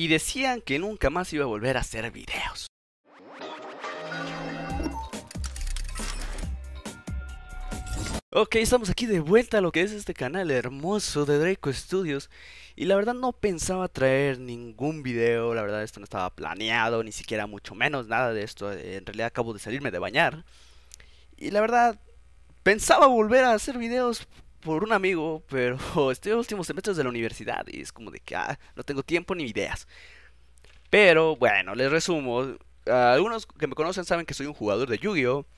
y decían que nunca más iba a volver a hacer videos. Ok, estamos aquí de vuelta a lo que es este canal hermoso de Draco Studios Y la verdad no pensaba traer ningún video, la verdad esto no estaba planeado, ni siquiera mucho menos nada de esto En realidad acabo de salirme de bañar Y la verdad, pensaba volver a hacer videos por un amigo, pero estoy en los últimos semestres de la universidad y es como de que ah, no tengo tiempo ni ideas. Pero bueno, les resumo. Algunos que me conocen saben que soy un jugador de Yu-Gi-Oh!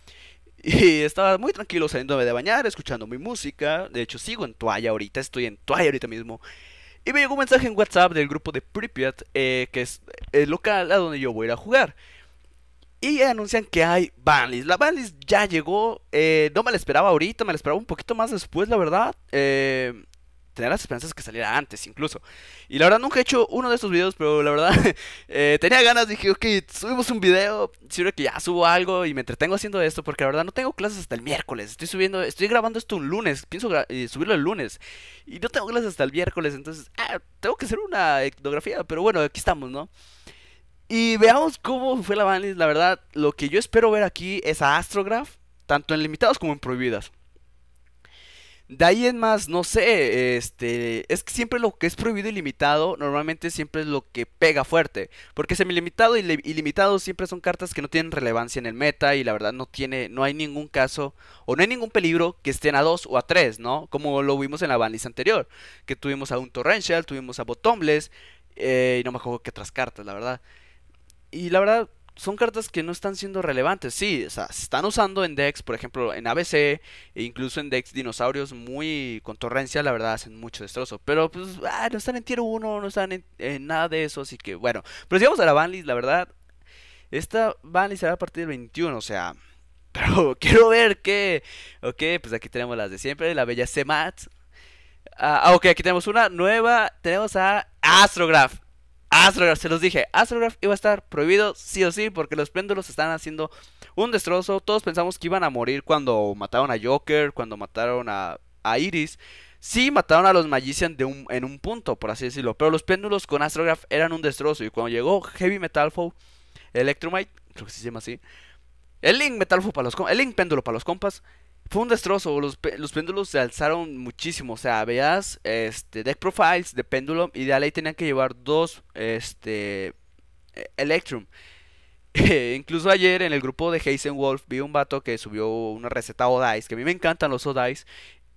Y estaba muy tranquilo saliéndome de bañar, escuchando mi música. De hecho, sigo en toalla ahorita, estoy en toalla ahorita mismo. Y me llegó un mensaje en WhatsApp del grupo de Pripyat, eh, que es el local a donde yo voy a ir a jugar. Y anuncian que hay banlist. La banlist ya llegó. Eh, no me la esperaba ahorita, me la esperaba un poquito más después, la verdad. Eh, tener las esperanzas que saliera antes, incluso. Y la verdad, nunca he hecho uno de estos videos, pero la verdad, eh, tenía ganas. Dije, ok, subimos un video. Sirve que ya subo algo y me entretengo haciendo esto, porque la verdad, no tengo clases hasta el miércoles. Estoy subiendo, estoy grabando esto un lunes. Pienso eh, subirlo el lunes. Y no tengo clases hasta el miércoles, entonces, ah, tengo que hacer una etnografía. Pero bueno, aquí estamos, ¿no? Y veamos cómo fue la banlist. La verdad, lo que yo espero ver aquí es a Astrograph, tanto en limitados como en prohibidas. De ahí en más, no sé, este, es que siempre lo que es prohibido y limitado, normalmente siempre es lo que pega fuerte. Porque semilimitado y, y limitado siempre son cartas que no tienen relevancia en el meta y la verdad no tiene, no hay ningún caso o no hay ningún peligro que estén a 2 o a 3, ¿no? Como lo vimos en la banlist anterior, que tuvimos a un Torrential, tuvimos a Bottomless eh, y no me acuerdo que otras cartas, la verdad y la verdad, son cartas que no están siendo relevantes. Sí, o sea, se están usando en decks, por ejemplo, en ABC, e incluso en decks dinosaurios muy con torrencia, la verdad, hacen mucho destrozo. Pero pues, ah, no están en tier 1, no están en, nada de eso, así que bueno. Pero si vamos a la banlist, la verdad, esta banlist será a partir del 21, o sea. Pero quiero ver qué Ok, pues aquí tenemos las de siempre, la bella semat Ah, ah ok, aquí tenemos una nueva. Tenemos a Astrograph. Astrograph, se los dije, Astrograph iba a estar prohibido sí o sí porque los péndulos estaban haciendo un destrozo. Todos pensamos que iban a morir cuando mataron a Joker, cuando mataron a, Iris. Sí mataron a los Magician de en un punto, por así decirlo. Pero los péndulos con Astrograph eran un destrozo. Y cuando llegó Heavy Metalfo Electromite, creo que se llama así. El Link Metal para los El Link Péndulo para los compas. Fue un destrozo, los, los, péndulos se alzaron muchísimo, o sea, veas este, deck profiles de péndulo y de ley tenían que llevar dos este, e-, Electrum. incluso ayer en el grupo de Hazen Wolf vi un vato que subió una receta Odice, que a mí me encantan los Odice.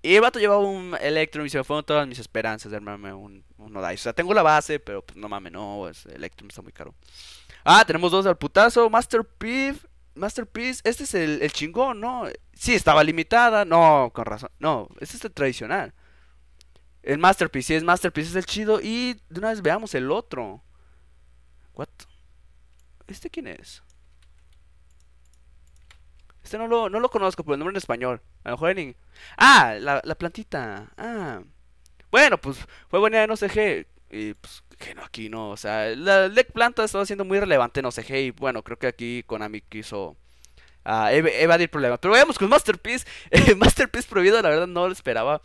Y el vato llevaba un Electrum y se fueron todas mis esperanzas de armarme un, un O sea, tengo la base, pero pues, no mames, no, es, Electrum está muy caro. Ah, tenemos dos al putazo, Masterpiece. Masterpiece, este es el chingón, ¿no? sí estaba limitada, no, con razón, no, este es el tradicional. El Masterpiece, sí, es Masterpiece, es el chido. Y de una vez veamos el otro. ¿Qué? ¿Este quién es? Este no lo, no lo conozco por el nombre en español. A lo Ah, la, plantita. Ah. Bueno, pues fue buena de no Y pues, que no, aquí no. O sea, la planta estaba siendo muy relevante en no Y bueno, creo que aquí Konami quiso a ah, evadir problemas. Pero vayamos con Masterpiece. Masterpiece prohibido, la verdad no lo esperaba.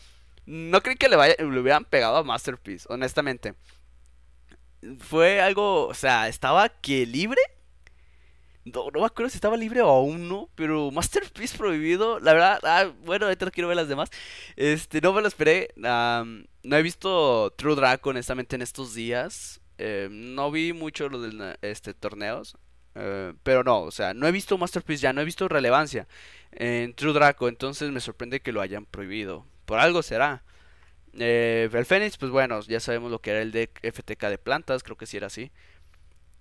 No creí que le, hubieran pegado a Masterpiece, honestamente. Fue algo, o sea, estaba que libre. No, no, me acuerdo si estaba libre o aún no, pero Masterpiece prohibido, la verdad, ah, bueno, ahorita quiero ver las demás. Este, no me lo esperé. no he visto True Dragon honestamente en estos días. Em, no vi mucho lo de este torneos. Eh, pero no, o sea, no he visto Masterpiece ya, no he visto relevancia en True Draco, entonces me sorprende que lo hayan prohibido. Por algo será. Eh, el Fénix, pues bueno, ya sabemos lo que era el deck FTK de plantas, creo que sí era así.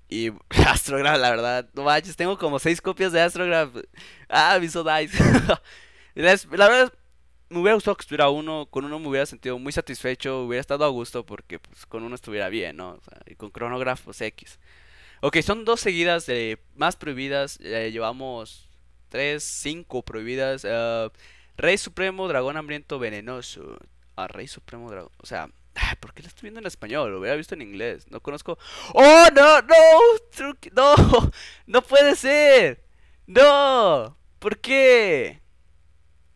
Y Astrograph, la verdad, no tengo como 6 copias de Astrograph. Ah, me dice. la verdad, me hubiera gustado que estuviera uno, con uno me hubiera sentido muy satisfecho, hubiera estado a gusto porque pues, con uno estuviera bien, ¿no? y con Chronograph, pues X. Ok, son dos seguidas de más prohibidas. Eh, llevamos tres, cinco prohibidas. Eh, Rey Supremo, Dragón Hambriento, Venenoso. Ah, Rey Supremo, Dragón. O sea, ¿por qué la estoy viendo en español? Lo hubiera visto en inglés. No conozco. ¡Oh, no, no! ¡No! ¡No puede ser! ¡No! ¿Por qué?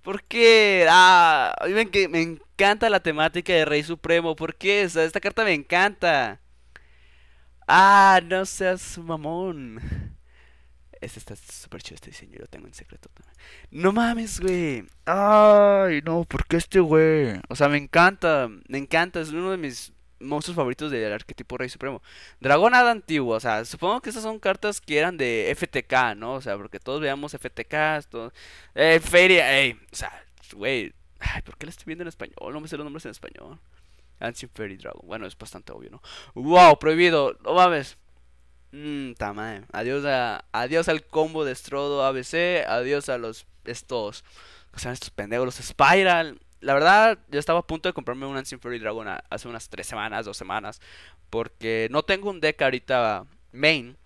¿Por qué? Ah, me, me encanta la temática de Rey Supremo. ¿Por qué? esta carta me encanta. Ah, no seas mamón. Este está súper chido este diseño, yo lo tengo en secreto también. No mames, güey. Ay, no, ¿por qué este güey? O sea, me encanta, me encanta, es uno de mis monstruos favoritos del arquetipo Rey Supremo. Dragonada antiguo, o sea, supongo que estas son cartas que eran de FTK, ¿no? O sea, porque todos veamos FTK, todo... Eh, feria, Ey, o sea, güey. Ay, ¿por qué la estoy viendo en español? No me sé los nombres en español. Ancient Fairy Dragon. Bueno, es bastante obvio, ¿no? ¡Wow! Prohibido, no mames. Mmm, tamae. Adiós, a, adiós al combo de Strodo ABC. Adiós a los. Estos. O sea, estos pendejos, Spiral. La verdad, yo estaba a punto de comprarme un Ancient Fairy Dragon hace unas tres semanas, dos semanas. Porque no tengo un deck ahorita main.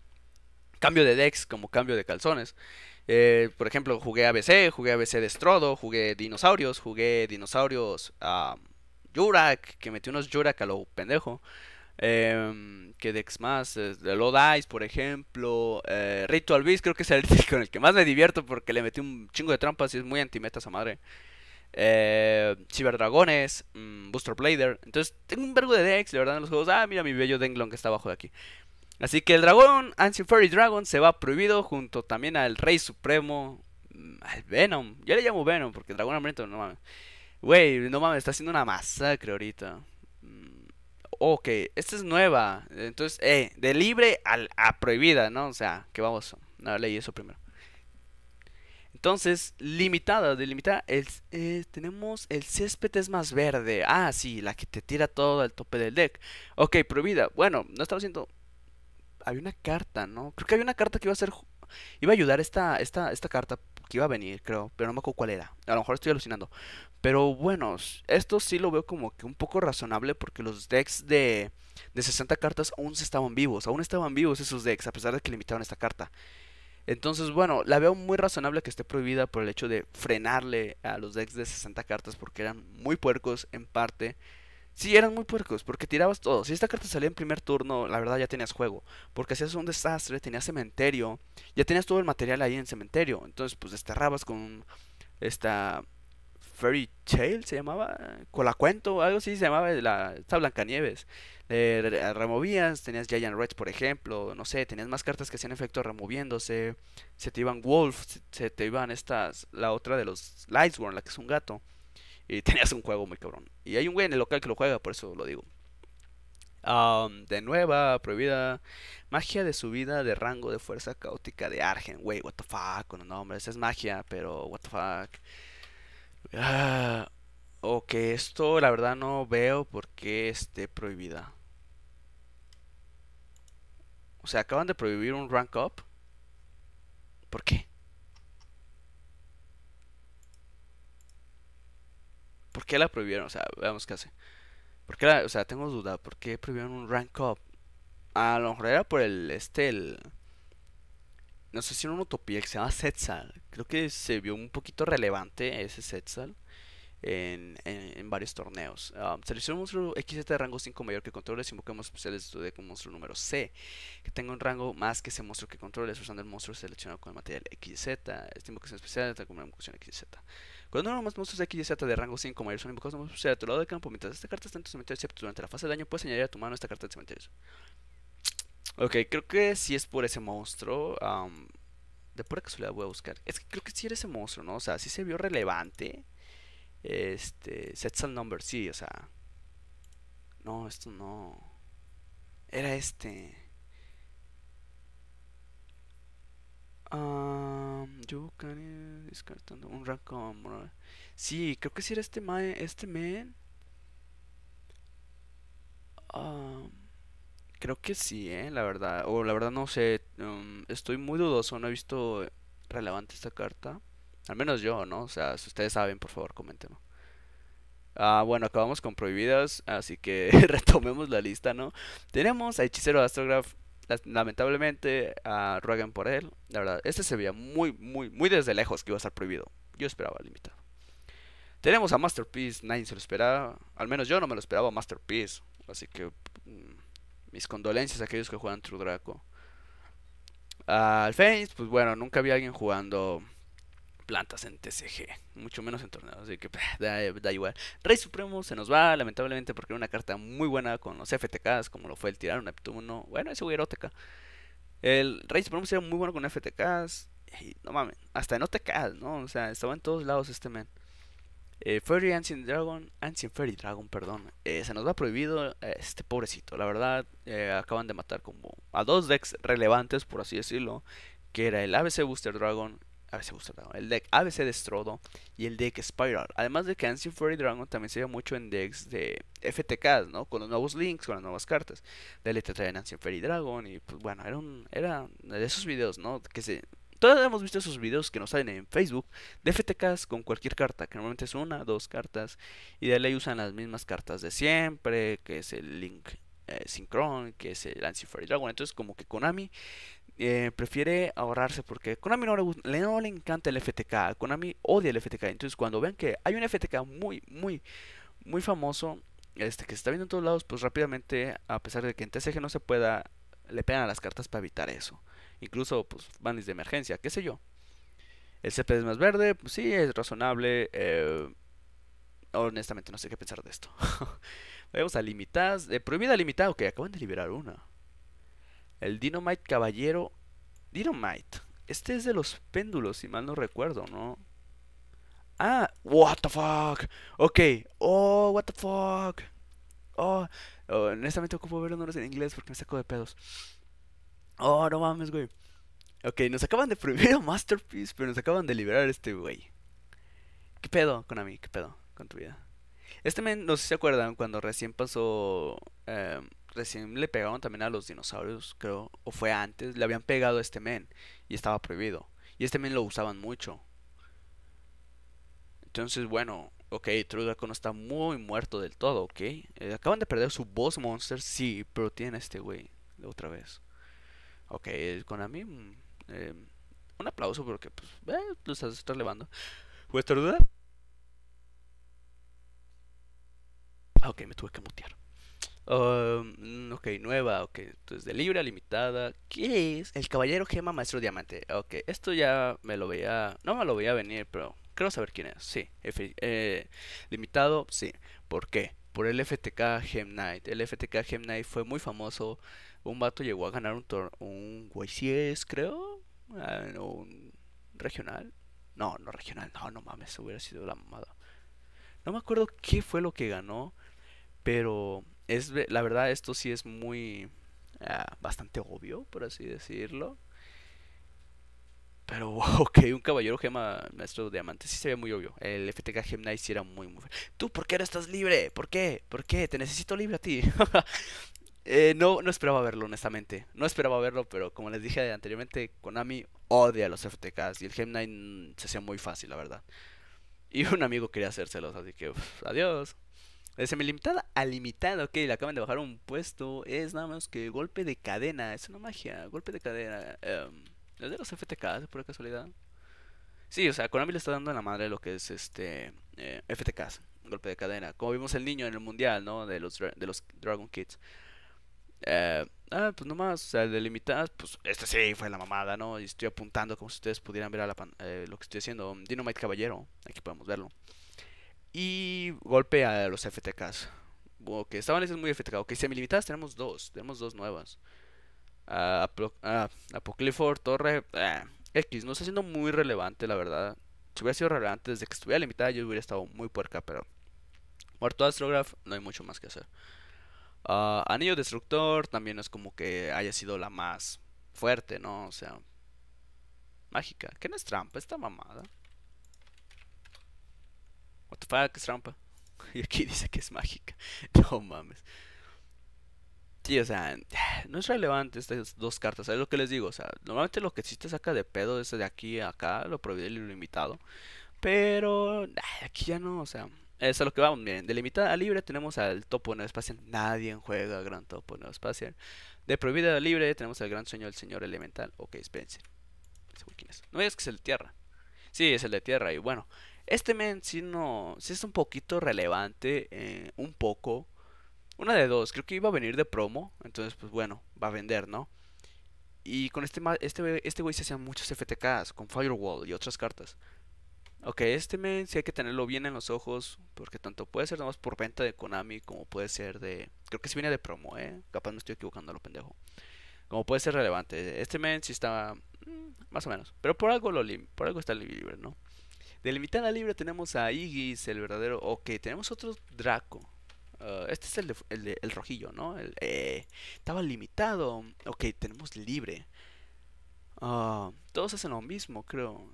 Cambio de decks como cambio de calzones. Eh, por ejemplo, jugué ABC, jugué ABC de Strodo, jugué Dinosaurios, jugué Dinosaurios. Ah, Jurak, que metió unos Jurak a lo pendejo. Eh, que Dex más, eh, Dice, por ejemplo. Eh, Ritual Beast, creo que es el con el que más me divierto porque le metí un chingo de trampas y es muy antimeta esa madre. Eh, Ciberdragones, mm, Booster Blader. Entonces, tengo un vergo de dex, la verdad, en los juegos. Ah, mira mi bello Denglon que está abajo de aquí. Así que el dragón, Ancient Fairy Dragon, se va prohibido junto también al Rey Supremo, mm, al Venom. Yo le llamo Venom porque el dragón no mames. Wey, no mames, está haciendo una masacre ahorita. Mm, ok, esta es nueva. Entonces, eh, de libre a, prohibida, ¿no? O sea, que vamos. No, leí eso primero. Entonces, limitada, delimitada. El, eh, tenemos el césped es más verde. Ah, sí, la que te tira todo al tope del deck. Ok, prohibida. Bueno, no estaba haciendo. Había una carta, ¿no? Creo que había una carta que iba a ser. Iba a ayudar esta, esta, esta carta que iba a venir, creo, pero no me acuerdo cuál era. A lo mejor estoy alucinando. Pero bueno, esto sí lo veo como que un poco razonable porque los decks de, de 60 cartas aún estaban vivos, aún estaban vivos esos decks a pesar de que limitaron esta carta. Entonces, bueno, la veo muy razonable que esté prohibida por el hecho de frenarle a los decks de 60 cartas porque eran muy puercos en parte. Sí, eran muy puercos, porque tirabas todo. Si esta carta salía en primer turno, la verdad ya tenías juego. Porque hacías un desastre, tenías cementerio, ya tenías todo el material ahí en cementerio. Entonces, pues desterrabas con esta Fairy Tale, se llamaba, Colacuento, algo así se llamaba, la, esta Blancanieves. Le, removías, tenías Giant Reds, por ejemplo, no sé, tenías más cartas que hacían efecto removiéndose. Se te iban Wolf, se, te iban estas, la otra de los Lightsworn, la que es un gato y tenías un juego muy cabrón. Y hay un güey en el local que lo juega, por eso lo digo. Um, de nueva, prohibida. Magia de subida de rango de fuerza caótica de Argen. güey what the fuck, con los nombres. Es magia, pero what the fuck. Ah, o esto la verdad no veo por qué esté prohibida. O sea, acaban de prohibir un rank up. ¿Por qué? ¿por qué la prohibieron? O sea, veamos qué hace. ¿Por qué la, o sea, tengo duda, ¿por qué prohibieron un rank up? A lo mejor era por el, este, el... No sé si era una utopía que se llama Setzal. Creo que se vio un poquito relevante ese Setzal en, en, varios torneos. Um, un monstruo XZ de este rango 5 mayor que controles, invoca un monstruo de tu un monstruo número C, que tenga un rango más que ese monstruo que controles, usando el monstruo seleccionado con el material XZ. Esta invocación especial está con una invocación XZ. Cuando no más monstruos XZ de rango 5 mayor son invocados monstruos a tu lado del campo, mientras esta carta está en tu cementerio, excepto durante la fase de daño, puedes añadir a tu mano esta carta de cementerio. Ok, creo que si es por ese monstruo. de pura casualidad voy a buscar. Es que creo que si era ese monstruo, ¿no? O sea, si se vio relevante. Este, setsal Number, sí, o sea. No, esto no. Era este. Um, yo can descartando un rank Sí, creo que sí era este man. Este men creo que sí, eh, la verdad. O la verdad no sé. Um, estoy muy dudoso. No he visto relevante esta carta. Al menos yo, ¿no? O sea, si ustedes saben, por favor, comenten Ah, bueno, acabamos con prohibidas, así que retomemos la lista, ¿no? Tenemos a Hechicero de Astrograph, lamentablemente, a rueguen por él. La verdad, este se veía muy, muy, muy desde lejos que iba a estar prohibido. Yo esperaba limitado. Tenemos a Masterpiece, nadie se lo esperaba. Al menos yo no me lo esperaba Masterpiece. Así que mm, mis condolencias a aquellos que juegan True Draco. Al Fénix, pues bueno, nunca había alguien jugando plantas en TCG, mucho menos en torneos, así que pues, da, igual. Rey Supremo se nos va, lamentablemente, porque era una carta muy buena con los FTKs, como lo fue el Tirano Neptuno. Bueno, ese güey era El Rey Supremo era muy bueno con FTKs, no mames, hasta en OTKs, ¿no? O sea, estaba en todos lados este men. Eh, Fairy Ancient Dragon, Ancient Fairy Dragon, perdón. Eh, se nos va prohibido este pobrecito. La verdad, eh, acaban de matar como a dos decks relevantes, por así decirlo. Que era el ABC Booster Dragon ABC gusta el deck ABC de y el deck Spiral. Además de que Ancient Fury Dragon también se ve mucho en decks de FTKs, ¿no? Con los nuevos links, con las nuevas cartas. Dale te traen Ancient Fairy Dragon y pues bueno, era, un, era de esos videos, ¿no? Que se... Todos hemos visto esos videos que nos salen en Facebook de FTKs con cualquier carta, que normalmente es una, dos cartas, y de ley usan las mismas cartas de siempre, que es el link eh, que es el Ancient Fairy Dragon. Entonces como que Konami eh, prefiere ahorrarse porque Konami no le, no le encanta el FTK, Konami odia el FTK. Entonces cuando vean que hay un FTK muy, muy, muy famoso, este que se está viendo en todos lados, pues rápidamente, a pesar de que en TCG no se pueda, le pegan a las cartas para evitar eso. Incluso pues Bandits de emergencia, qué sé yo. El CP es más verde, pues sí, es razonable. Eh, honestamente no sé qué pensar de esto. Vamos a limitadas, eh, prohibida limitada, ok, acaban de liberar una. El Dynamite Caballero. Dynamite. Este es de los péndulos, si mal no recuerdo, ¿no? Ah, what the fuck. Ok. Oh, what the fuck. Oh, oh honestamente ocupo ver los en inglés porque me saco de pedos. Oh, no mames, güey. Ok, nos acaban de prohibir a Masterpiece, pero nos acaban de liberar este güey. ¿Qué pedo, con a mí? ¿Qué pedo con tu vida? Este men, no sé si se acuerdan, cuando recién pasó Eh recién le pegaron también a los dinosaurios, creo, o fue antes, le habían pegado a este men y estaba prohibido. Y este men lo usaban mucho. Entonces, bueno, ok, True está muy muerto del todo, ok. Eh, acaban de perder su boss monster, sí, pero tiene este güey otra vez. Ok, eh, con a mí, mm, eh, un aplauso porque pues, Los está estás duda? Ah, ok, me tuve que mutear. Oh, mm, ok, nueva, ok. Entonces, de libra, limitada. ¿Qué es? El Caballero Gema Maestro Diamante. Ok, esto ya me lo veía. No me lo veía venir, pero creo saber quién es. Sí, eh, limitado, sí. ¿Por qué? Por el FTK Gem Knight. El FTK Gem Knight fue muy famoso. Un vato llegó a ganar un tour Un es creo. Ah, un regional. No, no regional. No, no mames, hubiera sido la mamada. No me acuerdo qué fue lo que ganó. Pero es, la verdad, esto sí es muy, ah, bastante obvio, por así decirlo. Pero, ok, un caballero gema maestro diamante. Sí se ve muy obvio. El FTK Gemini sí era muy, muy... Tú, ¿por qué no estás libre? ¿Por qué? ¿Por qué? Te necesito libre a ti. Eh, no, no esperaba verlo, honestamente. No esperaba verlo, pero como les dije anteriormente, Konami odia los FTKs. Y el Knight mm, se hacía muy fácil, la verdad. Y un amigo quería hacérselos, así que, adiós. De semilimitada a limitada, ok, le acaban de bajar un puesto. Es nada más que golpe de cadena. Es una magia, golpe de cadena. Um, de los FTKs por casualidad? Sí, o sea, Konami le está dando a la madre lo que es este eh, FTKs, golpe de cadena. Como vimos el niño en el mundial, ¿no? De los, de los Dragon Kids. Eh, ah, pues nomás, o sea, limitadas pues este sí fue la mamada, ¿no? Y estoy apuntando como si ustedes pudieran ver a la eh, lo que estoy haciendo. Dynamite Caballero, aquí podemos verlo. Y golpea a los FTKs. Ok, estaban es muy FTK. Ok, semilimitadas tenemos dos. Tenemos dos nuevas. Uh, Torre. Eh, X, no está siendo muy relevante, la verdad. Si hubiera sido relevante desde que estuviera limitada, yo hubiera estado muy puerca, pero. Muerto Astrograph, no hay mucho más que hacer. Ah, Anillo Destructor también es como que haya sido la más fuerte, ¿no? O sea. Mágica. ¿qué no es trampa esta mamada? es trampa. Y aquí dice que es mágica. No mames. Sí, o sea, no es relevante estas dos cartas. Es lo que les digo. O sea, normalmente lo que sí te saca de pedo es de aquí a acá, lo prohibido y lo limitado. Pero aquí ya no, o sea, es a lo que vamos. Miren, de limitada a libre tenemos al topo no espacio. Nadie juega gran topo no espacio. De prohibida a libre tenemos al gran sueño del señor elemental. Ok, Spencer. No es que es el de tierra. Sí, es el de tierra. Y bueno, este men sí no, sí es un poquito relevante, eh, un poco. Una de dos, creo que iba a venir de promo, entonces pues bueno, va a vender, ¿no? Y con este este este güey se hacían muchos FTKs con Firewall y otras cartas. Ok, este men sí hay que tenerlo bien en los ojos, porque tanto puede ser nomás por venta de Konami como puede ser de... Creo que sí viene de promo, ¿eh? Capaz no estoy equivocando lo pendejo. Como puede ser relevante. Este men sí está... Mm, más o menos. Pero por algo lo lim... por algo está libre, ¿no? Del a libre tenemos a Iggy, el verdadero. Ok, tenemos otro Draco. Ah, este es el, el, rojillo, ¿no? Eh, estaba limitado. Ok, tenemos libre. Ah, todos hacen lo mismo, creo.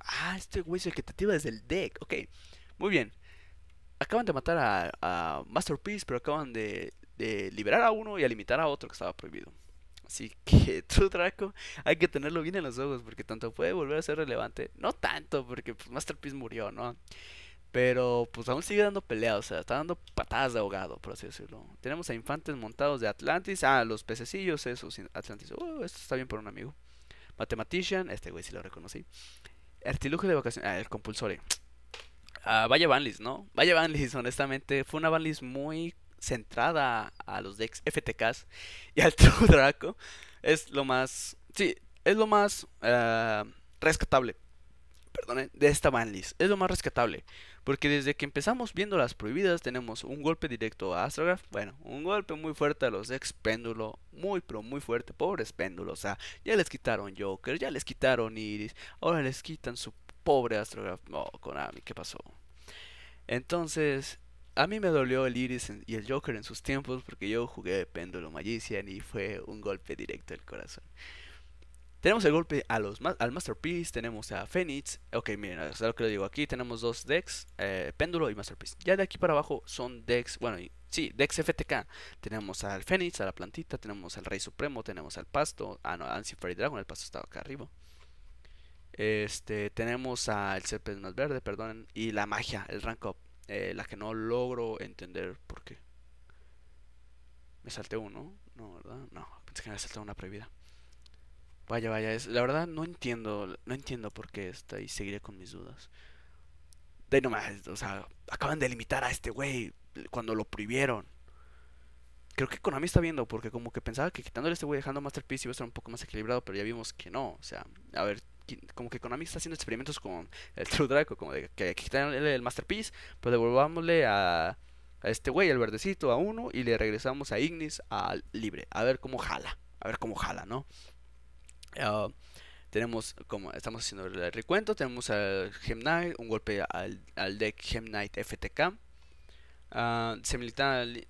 Ah, este güey es el que te desde el deck. Ok, muy bien. Acaban de matar a, Masterpiece, pero acaban de, de liberar a uno y a limitar a otro que estaba prohibido. Así que Draco, hay que tenerlo bien en los ojos porque tanto puede volver a ser relevante, no tanto porque pues, Masterpiece murió, ¿no? Pero pues aún sigue dando pelea, o sea, está dando patadas de ahogado, por así decirlo. Tenemos a infantes montados de Atlantis, ah, los pececillos esos, Atlantis, uh, esto está bien por un amigo. Mathematician, este güey sí lo reconocí. Artilugio de vacaciones, ah, el compulsorio. Ah, vaya Banlis, ¿no? Vaya Banlis, honestamente. Fue una Banlis muy centrada a los decks FTKs y al True Draco es lo más. Sí, es lo más ah, rescatable. perdónen eh, de esta banlist. Es lo más rescatable. Porque desde que empezamos viendo las prohibidas, tenemos un golpe directo a Astrograph. Bueno, un golpe muy fuerte a los ex péndulo. Muy, pero muy fuerte. Pobres péndulos. O sea, ya les quitaron Joker, ya les quitaron Iris. Ahora les quitan su pobre Astrograph. No, oh, Konami, ¿qué pasó? Entonces, a mí me dolió el Iris y el Joker en sus tiempos porque yo jugué Péndulo Magician y fue un golpe directo al corazón. Tenemos el golpe a los, al Masterpiece, tenemos a Phoenix. Ok, miren, es lo que le digo aquí. Tenemos dos decks, eh, Péndulo y Masterpiece. Ya de aquí para abajo son decks, bueno, sí, decks FTK. Tenemos al Phoenix, a la plantita, tenemos al Rey Supremo, tenemos al Pasto. Ah, no, Ancient Fairy Dragon, el Pasto estaba acá arriba. Este, tenemos al Serpent Más Verde, perdón, y la magia, el Rank Up. Eh, la que no logro entender por qué. Me salté uno, no, ¿verdad? No, pensé que me había una prohibida. Vaya, vaya, es, la verdad no entiendo, no entiendo por qué está y seguiré con mis dudas. De más o sea, acaban de limitar a este güey cuando lo prohibieron. Creo que Konami está viendo, porque como que pensaba que quitándole a este güey dejando Masterpiece iba a estar un poco más equilibrado, pero ya vimos que no. O sea, a ver, como que Konami está haciendo experimentos con el True Draco, como de que quitarle el, Masterpiece, pues devolvámosle a, a este güey, al verdecito, a uno, y le regresamos a Ignis al libre, a ver cómo jala, a ver cómo jala, ¿no? Ah, tenemos, como estamos haciendo el recuento, tenemos al Gem Knight, un golpe al, al deck Gem Knight FTK. Uh, ah,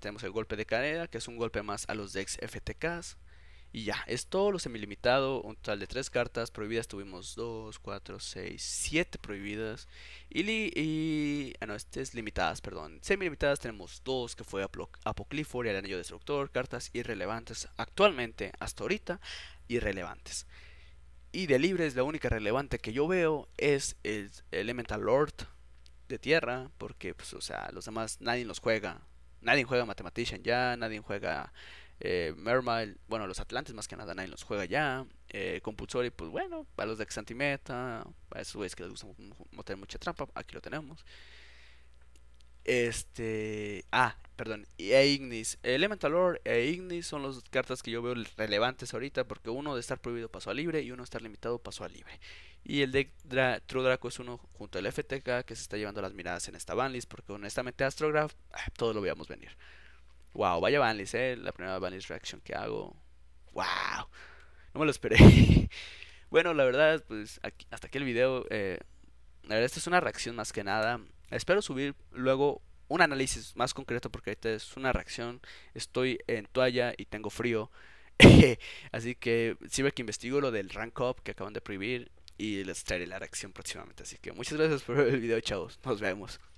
tenemos el golpe de carrera, que es un golpe más a los decks FTKs. Y ya, es todo lo semilimitado, un total de tres cartas prohibidas, tuvimos 2, 4, 6, 7 prohibidas. Y, y, ah no, este limitadas, perdón. Semilimitadas tenemos dos que fue Apoclifor y el Anillo Destructor, cartas irrelevantes actualmente, hasta ahorita, irrelevantes. Y de libres, la única relevante que yo veo es el Elemental Lord de tierra, porque, pues, o sea, los demás nadie los juega. Nadie juega Mathematician ya, nadie juega eh, bueno, los Atlantes más que nada, nadie los juega ya. Eh, Compulsori, pues bueno, para los de Xantimeta, para esos güeyes que les gusta meter mucha trampa, aquí lo tenemos. Este. Ah, perdón. E Ignis. Elemental Lord e Ignis son las cartas que yo veo relevantes ahorita. Porque uno de estar prohibido pasó a libre y uno de estar limitado pasó a libre. Y el deck True Draco es uno junto al FTK que se está llevando las miradas en esta banlist. Porque honestamente Astrograph, ah, todo lo veíamos venir. Wow, vaya Banlist, eh. La primera Banlist reacción que hago. Wow. No me lo esperé. bueno, la verdad, pues hasta aquí el video. Eh, la verdad, esta es una reacción más que nada. Espero subir luego un análisis más concreto porque ahorita es una reacción. Estoy en toalla y tengo frío. así que sirve que investigo lo del rank up que acaban de prohibir y les traeré la reacción próximamente. Así que muchas gracias por ver el video, chavos. Nos vemos.